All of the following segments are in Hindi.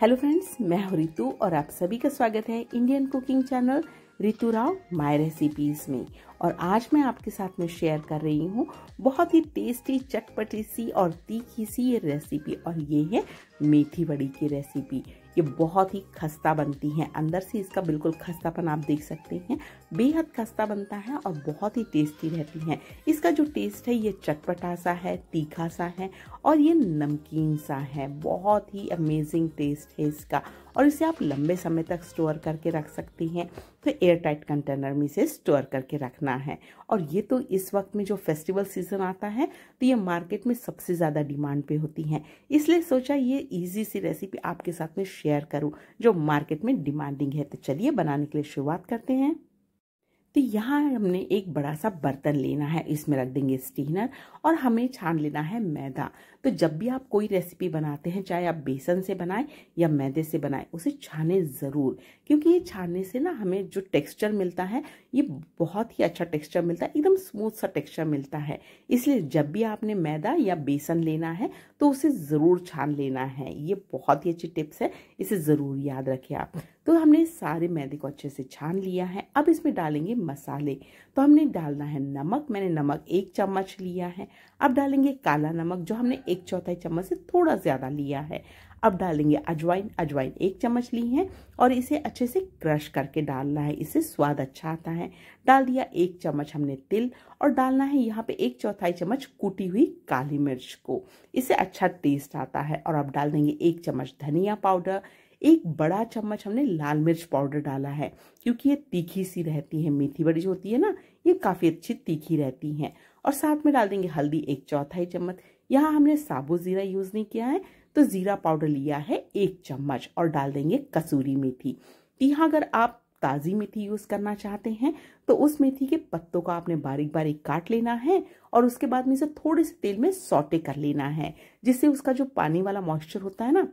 हेलो फ्रेंड्स मैं हूँ रितु और आप सभी का स्वागत है Indian cooking channel Ritu Rao my recipes में और आज मैं आपके साथ में शेयर कर रही हूँ बहुत ही टेस्टी चटपटी सी और तीखी सी ये रेसिपी और ये है मेथी बड़ी की रेसिपी ये बहुत ही खस्ता बनती है अंदर से इसका बिल्कुल खस्तापन आप देख सकते हैं बेहद खस्ता बनता है और बहुत ही टेस्टी रहती है इसका जो टेस्ट है ये चटपटा सा है तीखा सा है और ये नमकीन सा है बहुत ही अमेजिंग टेस्ट है इसका और इसे आप लंबे समय तक स्टोर करके रख सकती हैं तो एयर टाइट कंटेनर में इसे स्टोर करके रखना है और ये तो इस वक्त में जो फेस्टिवल सीज़न आता है तो ये मार्केट में सबसे ज़्यादा डिमांड पे होती हैं इसलिए सोचा ये इजी सी रेसिपी आपके साथ में शेयर करूँ जो मार्केट में डिमांडिंग है तो चलिए बनाने के लिए शुरुआत करते हैं तो यहाँ हमने एक बड़ा सा बर्तन लेना है इसमें रख देंगे स्टीनर और हमें छान लेना है मैदा तो जब भी आप कोई रेसिपी बनाते हैं चाहे आप बेसन से बनाएं या मैदे से बनाएं उसे छाने ज़रूर क्योंकि ये छानने से ना हमें जो टेक्सचर मिलता है ये बहुत ही अच्छा टेक्सचर मिलता है एकदम स्मूथ सा टेक्सचर मिलता है इसलिए जब भी आपने मैदा या बेसन लेना है तो उसे ज़रूर छान लेना है ये बहुत ही अच्छी टिप्स है इसे ज़रूर याद रखें आप तो हमने सारे मैदे को अच्छे से छान लिया है अब इसमें डालेंगे मसाले तो हमने डालना है नमक मैंने नमक एक चम्मच लिया है अब डालेंगे काला नमक जो हमने एक चौथाई चम्मच से थोड़ा ज़्यादा लिया है अब डालेंगे अजवाइन अजवाइन एक चम्मच ली है और इसे अच्छे से क्रश करके डालना है इसे स्वाद अच्छा आता है डाल दिया एक चम्मच हमने तिल और डालना है यहाँ पे एक चौथाई चम्मच कूटी हुई काली मिर्च को इसे अच्छा टेस्ट आता है और अब डाल देंगे एक चम्मच धनिया पाउडर एक बड़ा चम्मच हमने लाल मिर्च पाउडर डाला है क्योंकि ये तीखी सी रहती है मेथी बड़ी जो होती है ना ये काफ़ी अच्छी तीखी रहती हैं और साथ में डाल देंगे हल्दी एक चौथाई चम्मच यहाँ हमने साबुत ज़ीरा यूज़ नहीं किया है तो ज़ीरा पाउडर लिया है एक चम्मच और डाल देंगे कसूरी मेथी यहाँ अगर आप ताज़ी मेथी यूज़ करना चाहते हैं तो उस मेथी के पत्तों का आपने बारीक बारीक काट लेना है और उसके बाद में इसे थोड़े से तेल में सौटे कर लेना है जिससे उसका जो पानी वाला मॉइस्चर होता है ना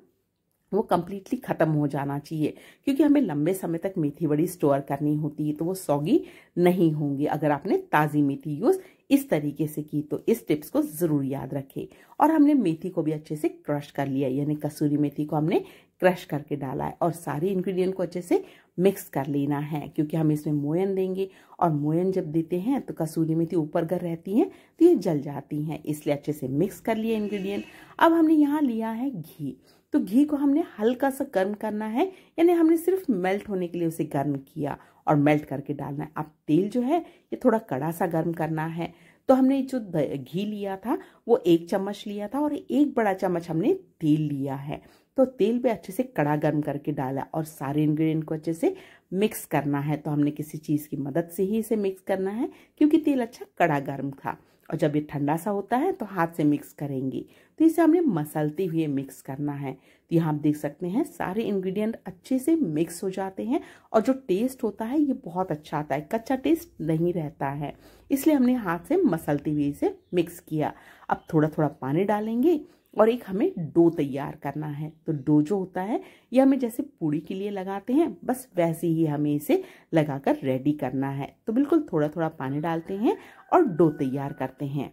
वो कम्प्लीटली ख़त्म हो जाना चाहिए क्योंकि हमें लंबे समय तक मेथी बड़ी स्टोर करनी होती है तो वो सौगी नहीं होंगी अगर आपने ताज़ी मेथी यूज़ इस तरीके से की तो इस टिप्स को ज़रूर याद रखें और हमने मेथी को भी अच्छे से क्रश कर लिया यानी कसूरी मेथी को हमने क्रश करके डाला है और सारे इंग्रेडिएंट को अच्छे से मिक्स कर लेना है क्योंकि हम इसमें मोयन देंगे और मोयन जब देते हैं तो कसूरी मेथी ऊपर घर रहती है तो ये जल जाती है इसलिए अच्छे से मिक्स कर लिया इंग्रेडिएंट अब हमने यहाँ लिया है घी तो घी को हमने हल्का सा गर्म करना है यानी हमने सिर्फ मेल्ट होने के लिए उसे गर्म किया और मेल्ट करके डालना है अब तेल जो है ये थोड़ा कड़ा सा गर्म करना है तो हमने जो घी लिया था वो एक चम्मच लिया था और एक बड़ा चम्मच हमने तेल लिया है तो तेल भी अच्छे से कड़ा गर्म करके डाला और सारे इंग्रेडिएंट को अच्छे से मिक्स करना है तो हमने किसी चीज़ की मदद से ही इसे मिक्स करना है क्योंकि तेल अच्छा कड़ा गर्म था और जब ये ठंडा सा होता है तो हाथ से मिक्स करेंगे तो इसे हमने मसलते हुए मिक्स करना है तो यहाँ आप देख सकते हैं सारे इंग्रेडिएंट अच्छे से मिक्स हो जाते हैं और जो टेस्ट होता है ये बहुत अच्छा आता है कच्चा टेस्ट नहीं रहता है इसलिए हमने हाथ से मसलते हुए इसे मिक्स किया अब थोड़ा थोड़ा पानी डालेंगे और एक हमें डो तैयार करना है तो डो जो होता है ये हमें जैसे पूड़ी के लिए लगाते हैं बस वैसे ही हमें इसे लगाकर रेडी करना है तो बिल्कुल थोड़ा थोड़ा पानी डालते हैं और डो तैयार करते हैं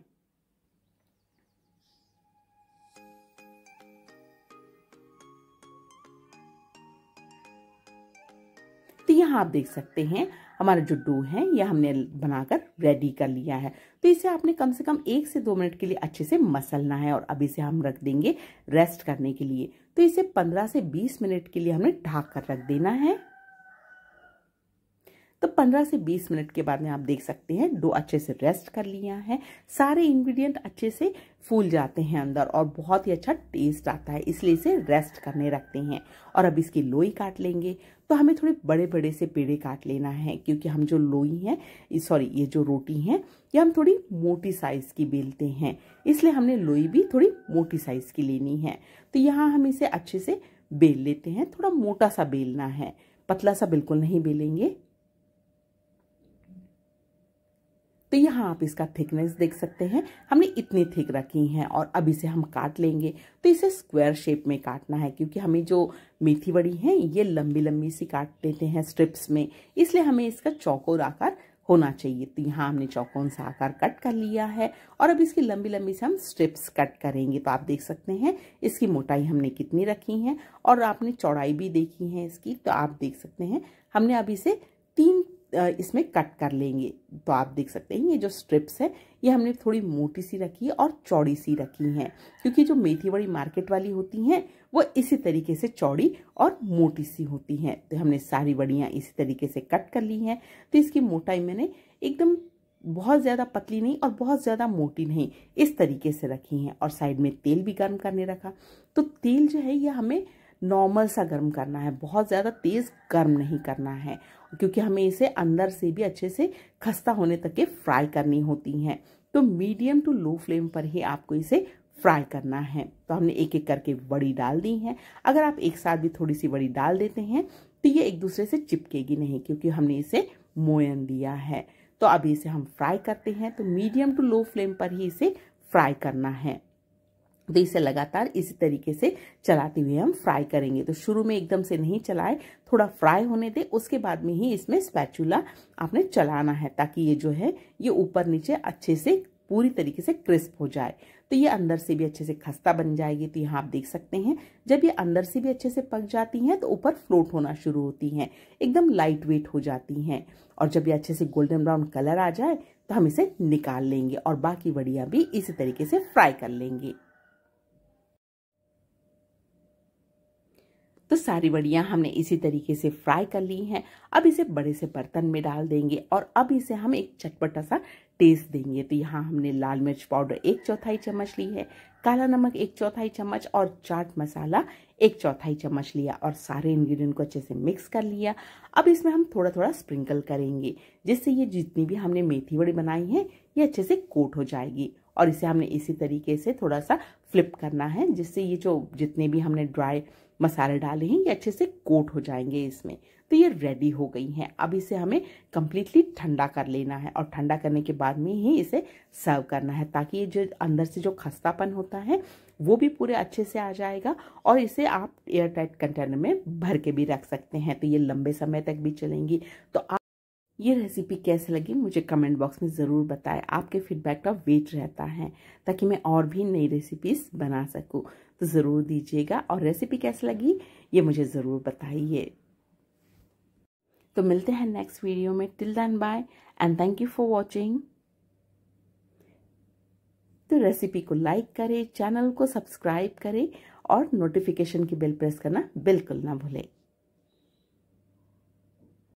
यहाँ आप देख सकते हैं हमारा जो डो है यह हमने बनाकर रेडी कर लिया है तो इसे आपने कम से कम एक से दो मिनट के लिए अच्छे से मसलना है और अब इसे हम रख देंगे रेस्ट करने के लिए तो इसे पंद्रह से बीस मिनट के लिए हमने ढाक कर रख देना है तो 15 से 20 मिनट के बाद में आप देख सकते हैं डो अच्छे से रेस्ट कर लिया है सारे इंग्रेडिएंट अच्छे से फूल जाते हैं अंदर और बहुत ही अच्छा टेस्ट आता है इसलिए इसे रेस्ट करने रखते हैं और अब इसकी लोई काट लेंगे तो हमें थोड़े बड़े बड़े से पेड़े काट लेना है क्योंकि हम जो लोई हैं सॉरी ये जो रोटी हैं ये हम थोड़ी मोटी साइज़ की बेलते हैं इसलिए हमने लोई भी थोड़ी मोटी साइज़ की लेनी है तो यहाँ हम इसे अच्छे से बेल लेते हैं थोड़ा मोटा सा बेलना है पतला सा बिल्कुल नहीं बेलेंगे तो यहाँ आप इसका थिकनेस देख सकते हैं हमने इतनी थिक रखी हैं और अब इसे हम काट लेंगे तो इसे स्क्वायर शेप में काटना है क्योंकि हमें जो मेथी बड़ी है ये लंबी लंबी सी काट लेते हैं स्ट्रिप्स में इसलिए हमें इसका चौकोर आकार होना चाहिए तो यहाँ हमने चौकोन सा आकार कट कर लिया है और अब इसकी लंबी लंबी से हम स्ट्रिप्स कट करेंगे तो आप देख सकते हैं इसकी मोटाई हमने कितनी रखी है और आपने चौड़ाई भी देखी है इसकी तो आप देख सकते हैं हमने अभी इसे तीन इसमें कट कर लेंगे तो आप देख सकते हैं ये जो स्ट्रिप्स है ये हमने थोड़ी मोटी सी रखी है और चौड़ी सी रखी हैं क्योंकि जो मेथी बड़ी मार्केट वाली होती हैं वो इसी तरीके से चौड़ी और मोटी सी होती हैं तो हमने सारी बड़ियाँ इसी तरीके से कट कर ली हैं तो इसकी मोटाई मैंने एकदम बहुत ज़्यादा पतली नहीं और बहुत ज़्यादा मोटी नहीं इस तरीके से रखी हैं और साइड में तेल भी गर्म करने रखा तो तेल जो है यह हमें नॉर्मल सा गर्म करना है बहुत ज़्यादा तेज़ गर्म नहीं करना है क्योंकि हमें इसे अंदर से भी अच्छे से खस्ता होने तक के फ्राई करनी होती हैं तो मीडियम टू लो फ्लेम पर ही आपको इसे फ्राई करना है तो हमने एक एक करके बड़ी डाल दी है अगर आप एक साथ भी थोड़ी सी बड़ी डाल देते हैं तो ये एक दूसरे से चिपकेगी नहीं क्योंकि हमने इसे मोयन दिया है तो अभी इसे हम फ्राई करते हैं तो मीडियम टू लो फ्लेम पर ही इसे फ्राई करना है तो इसे लगातार इसी तरीके से चलाते हुए हम फ्राई करेंगे तो शुरू में एकदम से नहीं चलाएं थोड़ा फ्राई होने दे उसके बाद में ही इसमें स्पैचुला आपने चलाना है ताकि ये जो है ये ऊपर नीचे अच्छे से पूरी तरीके से क्रिस्प हो जाए तो ये अंदर से भी अच्छे से खस्ता बन जाएगी तो यहाँ आप देख सकते हैं जब ये अंदर से भी अच्छे से पक जाती हैं तो ऊपर फ्लोट होना शुरू होती हैं एकदम लाइट वेट हो जाती हैं और जब ये अच्छे से गोल्डन ब्राउन कलर आ जाए तो हम इसे निकाल लेंगे और बाकी बढ़िया भी इसी तरीके से फ्राई कर लेंगे तो सारी बड़ियाँ हमने इसी तरीके से फ्राई कर ली हैं अब इसे बड़े से बर्तन में डाल देंगे और अब इसे हम एक चटपटा सा टेस्ट देंगे तो यहाँ हमने लाल मिर्च पाउडर एक चौथाई चम्मच ली है काला नमक एक चौथाई चम्मच और चाट मसाला एक चौथाई चम्मच लिया और सारे इंग्रेडिएंट को अच्छे से मिक्स कर लिया अब इसमें हम थोड़ा थोड़ा स्प्रिंकल करेंगे जिससे ये जितनी भी हमने मेथी बड़ी बनाई है ये अच्छे से कोट हो जाएगी और इसे हमने इसी तरीके से थोड़ा सा फ्लिप करना है जिससे ये जो जितने भी हमने ड्राई मसाले डाले हैं ये अच्छे से कोट हो जाएंगे इसमें तो ये रेडी हो गई हैं अब इसे हमें कम्प्लीटली ठंडा कर लेना है और ठंडा करने के बाद में ही इसे सर्व करना है ताकि ये जो अंदर से जो खस्तापन होता है वो भी पूरे अच्छे से आ जाएगा और इसे आप एयर टाइट कंटेनर में भर के भी रख सकते हैं तो ये लंबे समय तक भी चलेंगी तो आप ये रेसिपी कैसे लगी मुझे कमेंट बॉक्स में ज़रूर बताएं आपके फीडबैक का वेट रहता है ताकि मैं और भी नई रेसिपीज़ बना सकूँ तो ज़रूर दीजिएगा और रेसिपी कैसी लगी ये मुझे ज़रूर बताइए तो मिलते हैं नेक्स्ट वीडियो में till then bye and thank you for watching तो रेसिपी को लाइक करें चैनल को सब्सक्राइब करें और नोटिफिकेशन की बेल प्रेस करना बिल्कुल ना भूलें